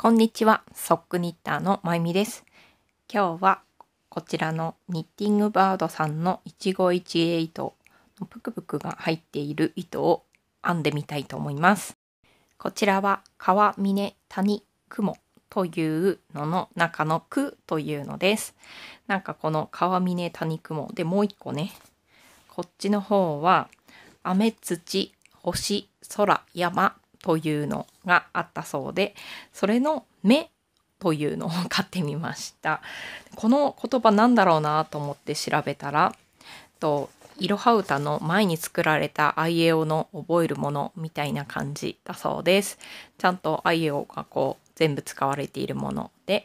こんにちは、ソックニッターのまゆみです。今日はこちらのニッティングバードさんの一期一会糸のぷくぷくが入っている糸を編んでみたいと思います。こちらは川峰谷雲というのの中の句というのです。なんかこの川峰谷雲でもう一個ね、こっちの方は雨土星空山というのがあったそうでそれの目というのを買ってみましたこの言葉なんだろうなと思って調べたらと色ハウタの前に作られたあいえおの覚えるものみたいな感じだそうですちゃんとあいえおがこう全部使われているもので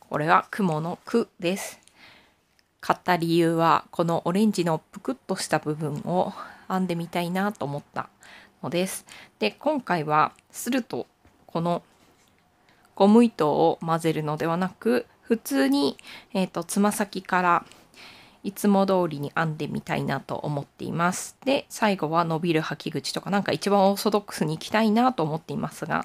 これは雲の句です買った理由はこのオレンジのぷくっとした部分を編んでみたいなと思ったのです。で、今回はするとこのゴム糸を混ぜるのではなく、普通に、えっ、ー、と、つま先からいつも通りに編んでみたいなと思っています。で、最後は伸びる履き口とかなんか一番オーソドックスに行きたいなと思っていますが、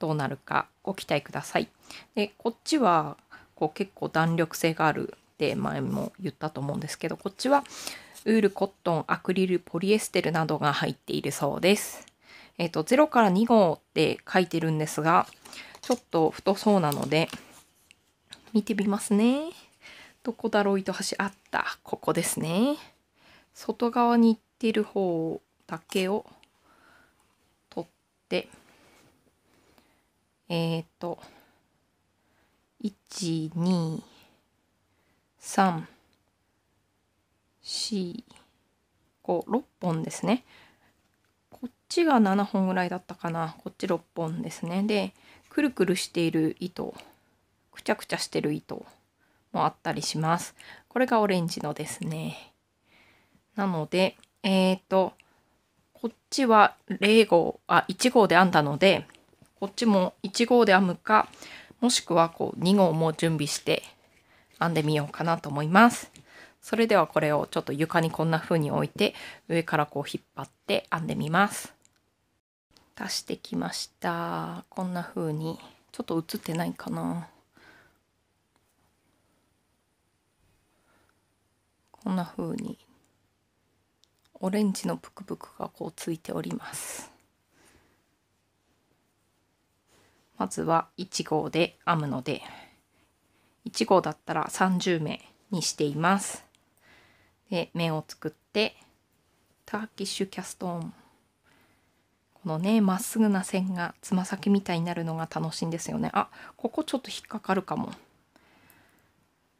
どうなるかご期待ください。で、こっちはこう結構弾力性があるって前も言ったと思うんですけど、こっちはウール、コットン、アクリル、ポリエステルなどが入っているそうです。えっ、ー、と、0から2号って書いてるんですが、ちょっと太そうなので、見てみますね。どこだろう糸端あった。ここですね。外側に行ってる方だけを取って、えっ、ー、と、1、2、3、456本ですねこっちが7本ぐらいだったかなこっち6本ですねでくるくるしている糸くちゃくちゃしてる糸もあったりしますこれがオレンジのですねなのでえっ、ー、とこっちは0号あ1号で編んだのでこっちも1号で編むかもしくはこう2号も準備して編んでみようかなと思います。それではこれをちょっと床にこんな風に置いて上からこう引っ張って編んでみます足してきましたこんな風にちょっと映ってないかなこんな風にオレンジのプクプクがこうついておりますまずは1号で編むので1号だったら30目にしていますで面を作ってターキッシュキャストオンこのねまっすぐな線がつま先みたいになるのが楽しいんですよねあここちょっと引っかかるかも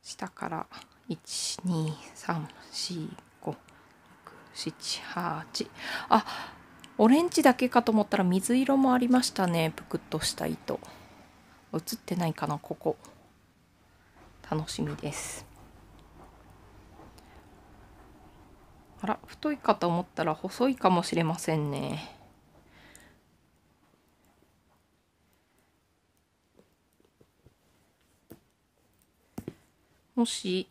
下から123456788あオレンジだけかと思ったら水色もありましたねぷくっとした糸映ってないかなここ楽しみですあら太いかと思ったら細いかもしれませんねもし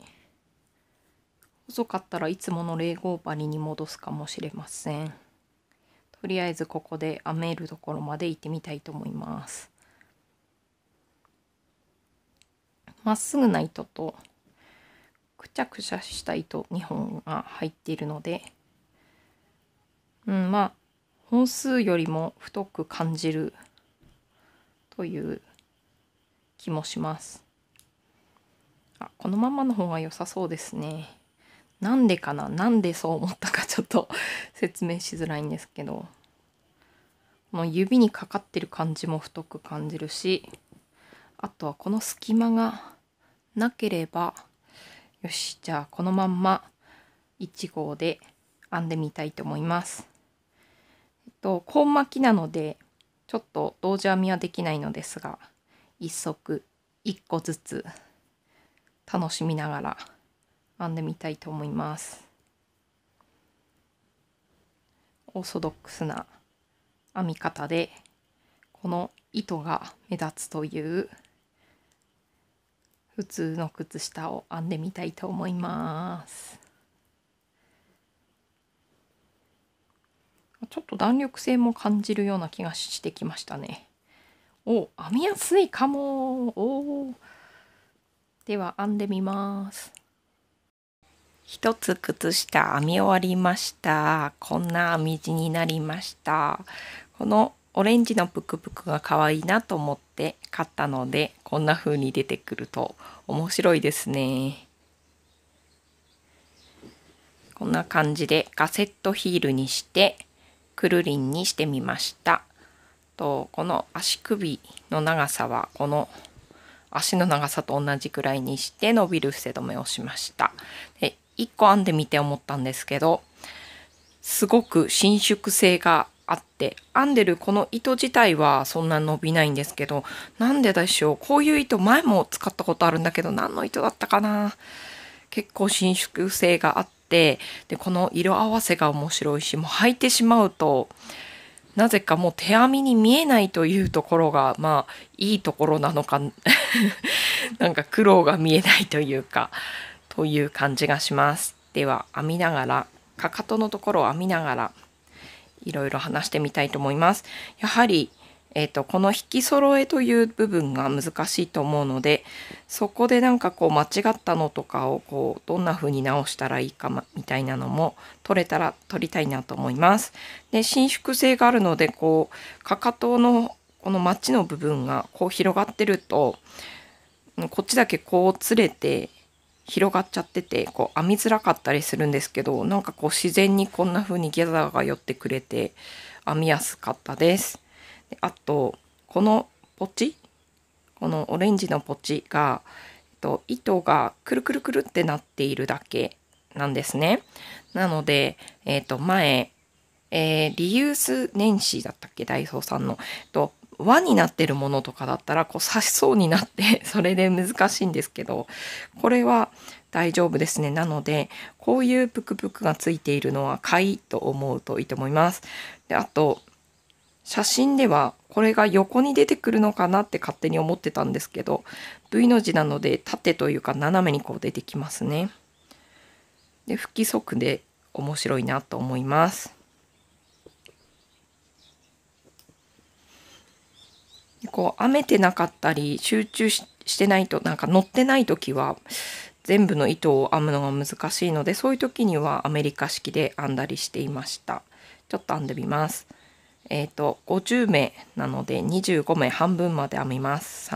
細かったらいつもの0号針に戻すかもしれませんとりあえずここで編めるところまで行ってみたいと思いますまっすぐな糸とくちゃくちゃした糸2本が入っているので、うん、まあ本数よりも太く感じるという気もします。あこのままの方が良さそうですね。なんでかななんでそう思ったかちょっと説明しづらいんですけどこの指にかかってる感じも太く感じるしあとはこの隙間がなければよし、じゃあこのまんま1号で編んでみたいと思います。えっと、コン巻きなので、ちょっと同時編みはできないのですが、1足1個ずつ楽しみながら編んでみたいと思います。オーソドックスな編み方でこの糸が目立つという普通の靴下を編んでみたいと思いますちょっと弾力性も感じるような気がしてきましたねお編みやすいかもおでは編んでみます一つ靴下編み終わりましたこんな編み地になりましたこのオレンジのぷくぷくが可愛いなと思って買ったのでこんな風に出てくると面白いですね。こんな感じでガセットヒールにしてくるりんにしてみました。とこの足首の長さはこの足の長さと同じくらいにして伸びる伏せ止めをしました。で1個編んでみて思ったんですけどすごく伸縮性があって編んでるこの糸自体はそんな伸びないんですけどなんででしょうこういう糸前も使ったことあるんだけど何の糸だったかな結構伸縮性があってでこの色合わせが面白いしもう履いてしまうとなぜかもう手編みに見えないというところがまあいいところなのか なんか苦労が見えないというかという感じがします。では編みながらかかとのところを編みながらいろいろ話してみたいと思います。やはり、えっ、ー、と、この引き揃えという部分が難しいと思うので、そこでなんかこう間違ったのとかをこう、どんな風に直したらいいか、ま、みたいなのも取れたら取りたいなと思います。で、伸縮性があるので、こう、かかとのこのマッチの部分がこう広がってると、こっちだけこうつれて広がっちゃっててこう編みづらかったりするんですけどなんかこう自然にこんな風にギャザーが寄ってくれて編みやすかったです。であとこのポチこのオレンジのポチが、えっと、糸がくるくるくるってなっているだけなんですね。なので、えっと、前、えー、リユース年始だったっけダイソーさんの、えっと、輪になってるものとかだったらこう刺しそうになって それで難しいんですけどこれは大丈夫ですねなのでこういうプクプクがついているのは買いと思うといいと思いますであと写真ではこれが横に出てくるのかなって勝手に思ってたんですけど V の字なので縦というか斜めにこう出てきますねで不規則で面白いなと思いますこう編めてなかったり集中してないとなんか乗ってない時は全部の糸を編むのが難しいのでそういう時にはアメリカ式で編んだりしていましたちょっと編んでみますえっ、ー、と50名なので25名半分まで編みます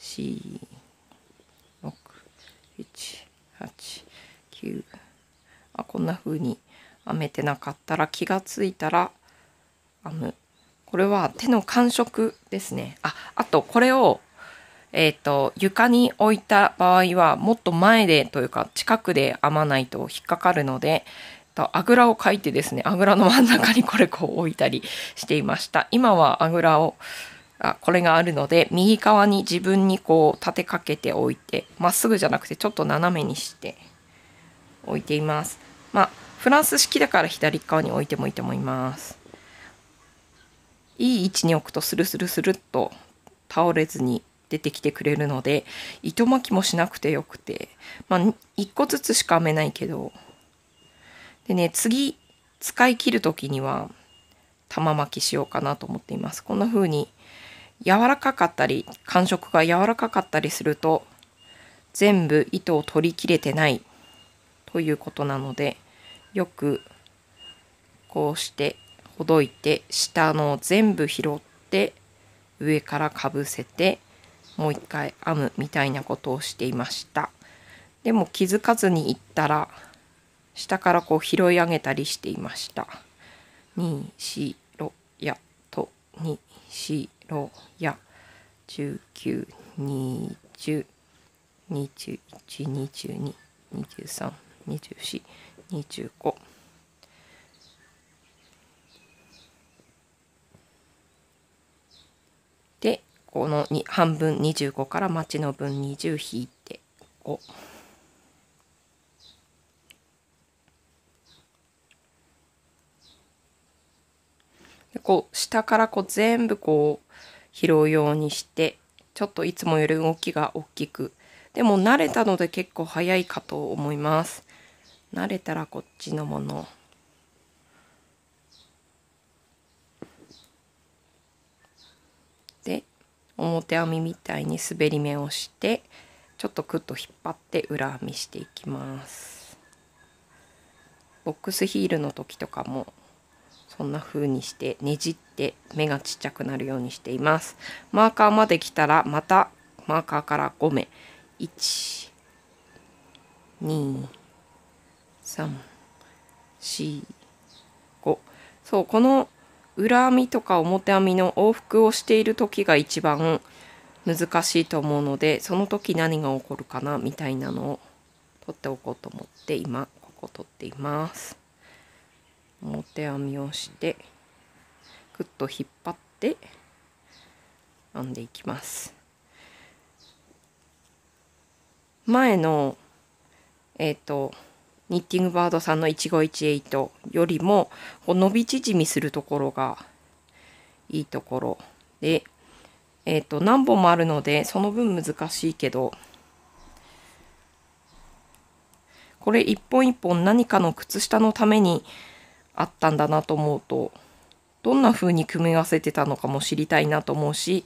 346889あこんな風に編めてなかったら気がついたら編むこれは手の感触ですね。あ、あとこれを、えっ、ー、と、床に置いた場合は、もっと前でというか、近くで編まないと引っかかるので、とあぐらをかいてですねあぐらの真ん中にこれこう置いたりしていました今はあぐらをあこれがあるので右側に自分にこう立てかけておいてまっすぐじゃなくてちょっと斜めにして置いていますまあフランス式だから左側に置いてもいいと思いますいい位置に置くとスルスルスルっと倒れずに出てきてくれるので糸巻きもしなくてよくてまあ1個ずつしか編めないけどでね次使い切る時には玉巻きしようかなと思っていますこんな風に柔らかかったり感触が柔らかかったりすると全部糸を取り切れてないということなのでよくこうしてほどいて下の全部拾って上からかぶせてもう一回編むみたいなことをしていましたでも気づかずに行ったら下からこう拾い上げたりしていました2しろやと2しろや1920 21、22、23、24、25。このに半分25から待ちの分20引いて5。こう下からこう全部こう拾うようにしてちょっといつもより動きが大きくでも慣れたので結構早いかと思います慣れたらこっちのもの表編みみたいに滑り目をしてちょっとクッと引っ張って裏編みしていきますボックスヒールの時とかもそんな風にしてねじって目がちっちゃくなるようにしていますマーカーまで来たらまたマーカーから5目1 2 3 4 5そうこの裏編みとか表編みの往復をしている時が一番難しいと思うのでその時何が起こるかなみたいなのを取っておこうと思って今ここ取っています表編みをしてぐっと引っ張って編んでいきます前のえっ、ー、とニッティングバードさんの1518よりもこう伸び縮みするところがいいところで、えっ、ー、と何本もあるのでその分難しいけどこれ一本一本何かの靴下のためにあったんだなと思うとどんな風に組み合わせてたのかも知りたいなと思うし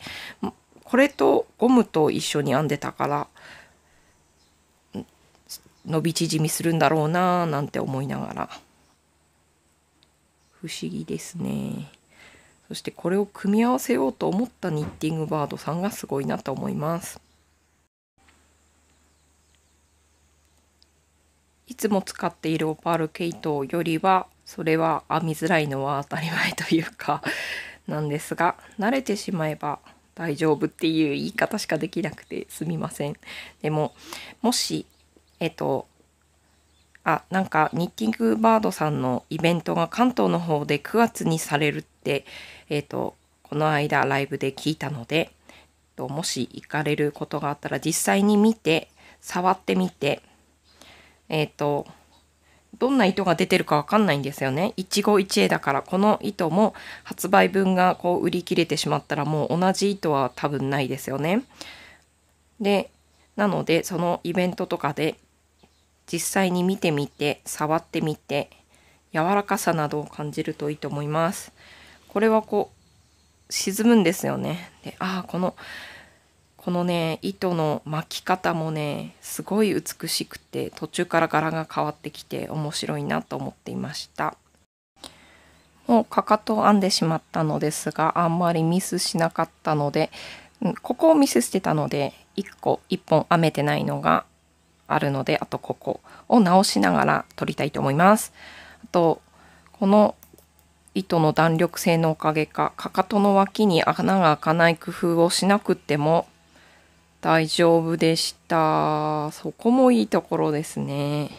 これとゴムと一緒に編んでたから伸び縮みするんだろうなーなんて思いながら不思議ですねそしてこれを組み合わせようと思ったニッティングバードさんがすごいなと思いますいつも使っているオパール系統よりはそれは編みづらいのは当たり前というかなんですが慣れてしまえば大丈夫っていう言い方しかできなくてすみませんでももしえっと、あ、なんか、ニッティングバードさんのイベントが関東の方で9月にされるって、えっと、この間ライブで聞いたので、ともし行かれることがあったら実際に見て触ってみてえっ、とどんな糸が出てるかわかんないんですよね一期一会だからこの糸も発売分がこう売り切れてしまったらもう同じ糸は多分ないですよねでなのでそのイベントとかで実際に見てみて触ってみて柔らかさなどを感じるといいと思います。これはこう沈むんですよね。でああこのこのね糸の巻き方もねすごい美しくて途中から柄が変わってきて面白いなと思っていましたもうかかとを編んでしまったのですがあんまりミスしなかったのでここをミスしてたので1個1本編めてないのがあるので、あとここを直しながら取りたいと思います。あと、この糸の弾力性のおかげか、かかとの脇に穴が開かない工夫をしなくても大丈夫でした。そこもいいところですね。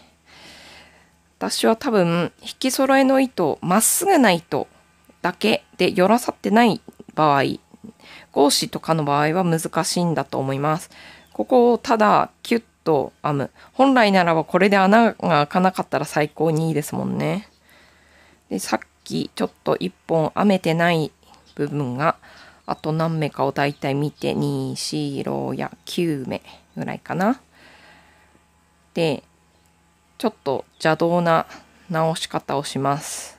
私は多分、引き揃えの糸、まっすぐな糸だけで寄らさってない場合、合子とかの場合は難しいんだと思います。ここをただキュッと編む本来ならばこれで穴が開かなかったら最高にいいですもんねでさっきちょっと1本編めてない部分があと何目かをだいたい見て2 4や9目ぐらいかなでちょっと邪道な直し方をします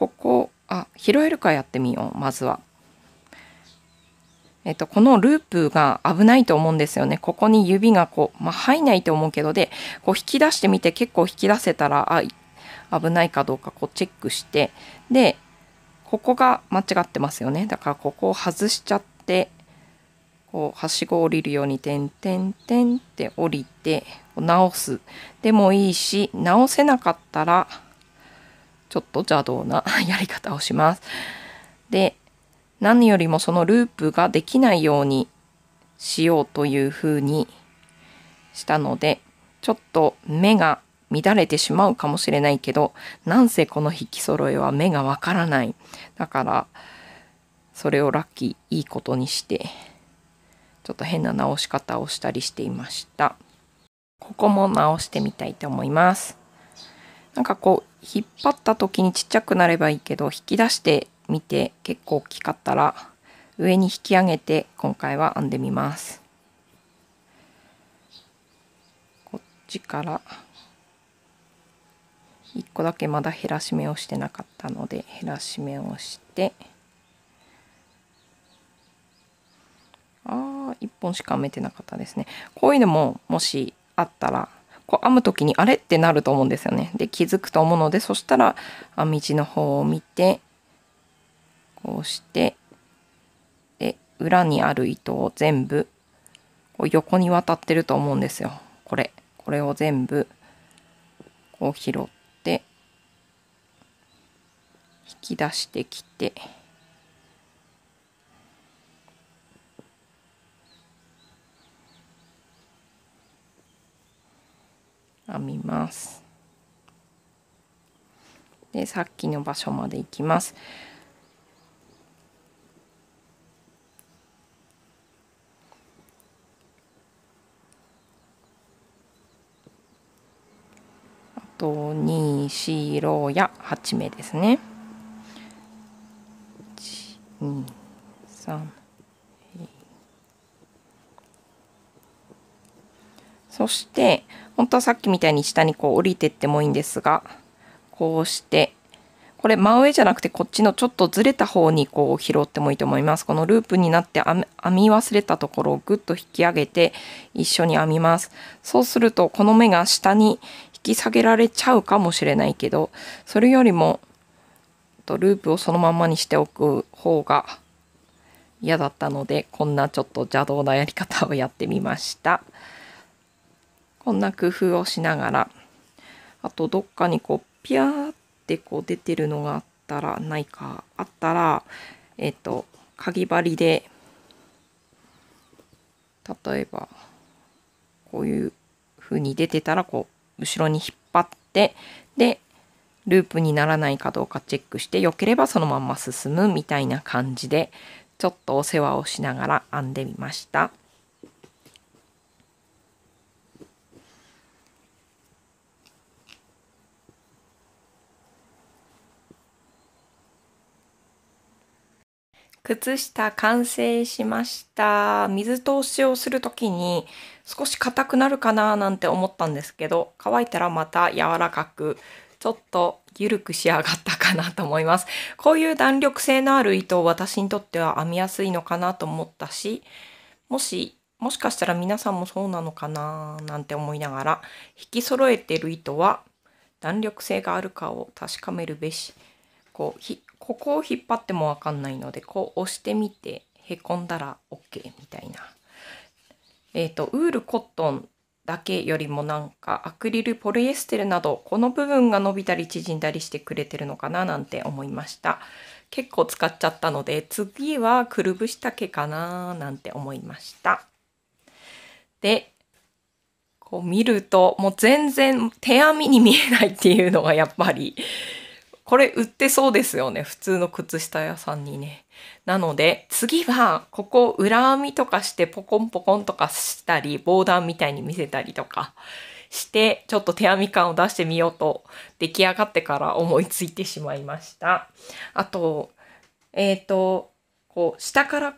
ここあ拾えるかやってみようまずは。えっと、このループが危ないと思うんですよね。ここに指がこう、まあ、入んないと思うけどで、こう引き出してみて結構引き出せたら、あ、危ないかどうかこうチェックして、で、ここが間違ってますよね。だからここを外しちゃって、こう、はしご降りるように、てんてんてんって降りて、直すでもいいし、直せなかったら、ちょっと邪道な やり方をします。で、何よりもそのループができないようにしようというふうにしたので、ちょっと目が乱れてしまうかもしれないけど、なんせこの引き揃えは目がわからない。だから、それをラッキーいいことにして、ちょっと変な直し方をしたりしていました。ここも直してみたいと思います。なんかこう、引っ張った時にちっちゃくなればいいけど引き出してみて結構大きかったら上に引き上げて今回は編んでみますこっちから1個だけまだ減らし目をしてなかったので減らし目をしてあー1本しか編めてなかったですねこういうのももしあったらこう編む時にあれってなると思うんですよね。で気づくと思うのでそしたら編み地の方を見てこうしてで裏にある糸を全部こう横に渡ってると思うんですよ。これこれを全部こう拾って引き出してきて。編みますでさっきの場所まで行きますあと2ロや8目ですね123そして本当はさっきみたいに下にこう降りてってもいいんですがこうしてこれ真上じゃなくてこっちのちょっとずれた方にこう拾ってもいいと思います。このループになって編み忘れたところをぐっと引き上げて一緒に編みます。そうするとこの目が下に引き下げられちゃうかもしれないけどそれよりもとループをそのままにしておく方が嫌だったのでこんなちょっと邪道なやり方をやってみました。こんな工夫をしながらあとどっかにこうピャーってこう出てるのがあったらないかあったらえっ、ー、とかぎ針で例えばこういう風に出てたらこう後ろに引っ張ってでループにならないかどうかチェックして良ければそのまんま進むみたいな感じでちょっとお世話をしながら編んでみました。靴下完成しました。水通しをするときに少し硬くなるかななんて思ったんですけど、乾いたらまた柔らかく、ちょっと緩く仕上がったかなと思います。こういう弾力性のある糸を私にとっては編みやすいのかなと思ったし、もし、もしかしたら皆さんもそうなのかななんて思いながら、引き揃えてる糸は弾力性があるかを確かめるべし、こう、ここを引っ張っても分かんないのでこう押してみてへこんだら OK みたいな。えっ、ー、とウールコットンだけよりもなんかアクリルポリエステルなどこの部分が伸びたり縮んだりしてくれてるのかななんて思いました結構使っちゃったので次はくるぶし丈かななんて思いましたでこう見るともう全然手編みに見えないっていうのがやっぱりこれ売ってそうですよね。普通の靴下屋さんにね。なので、次は、ここ裏編みとかしてポコンポコンとかしたり、防弾みたいに見せたりとかして、ちょっと手編み感を出してみようと、出来上がってから思いついてしまいました。あと、えっ、ー、と、こう、下から、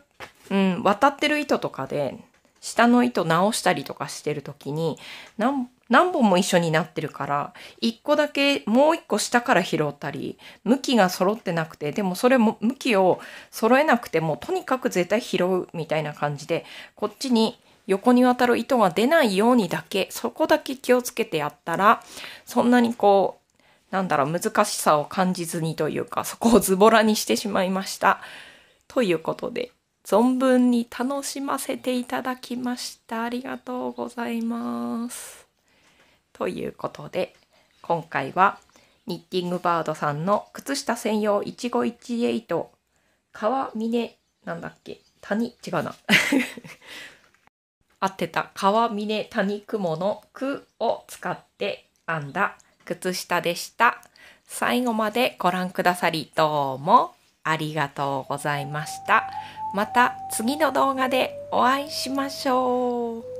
うん、渡ってる糸とかで、下の糸直したりとかしてる時に何何本も一緒になってるから一個だけもう一個下から拾ったり向きが揃ってなくてでもそれも向きを揃えなくてもとにかく絶対拾うみたいな感じでこっちに横に渡る糸が出ないようにだけそこだけ気をつけてやったらそんなにこうなんだろう難しさを感じずにというかそこをズボラにしてしまいました。ということで存分に楽しませていただきました。ありがとうございます。ということで今回はニッティングバードさんの靴下専用1518川峰なんだっけ谷違うな 合ってた川峰谷雲の句を使って編んだ靴下でした最後までご覧くださりどうもありがとうございましたまた次の動画でお会いしましょう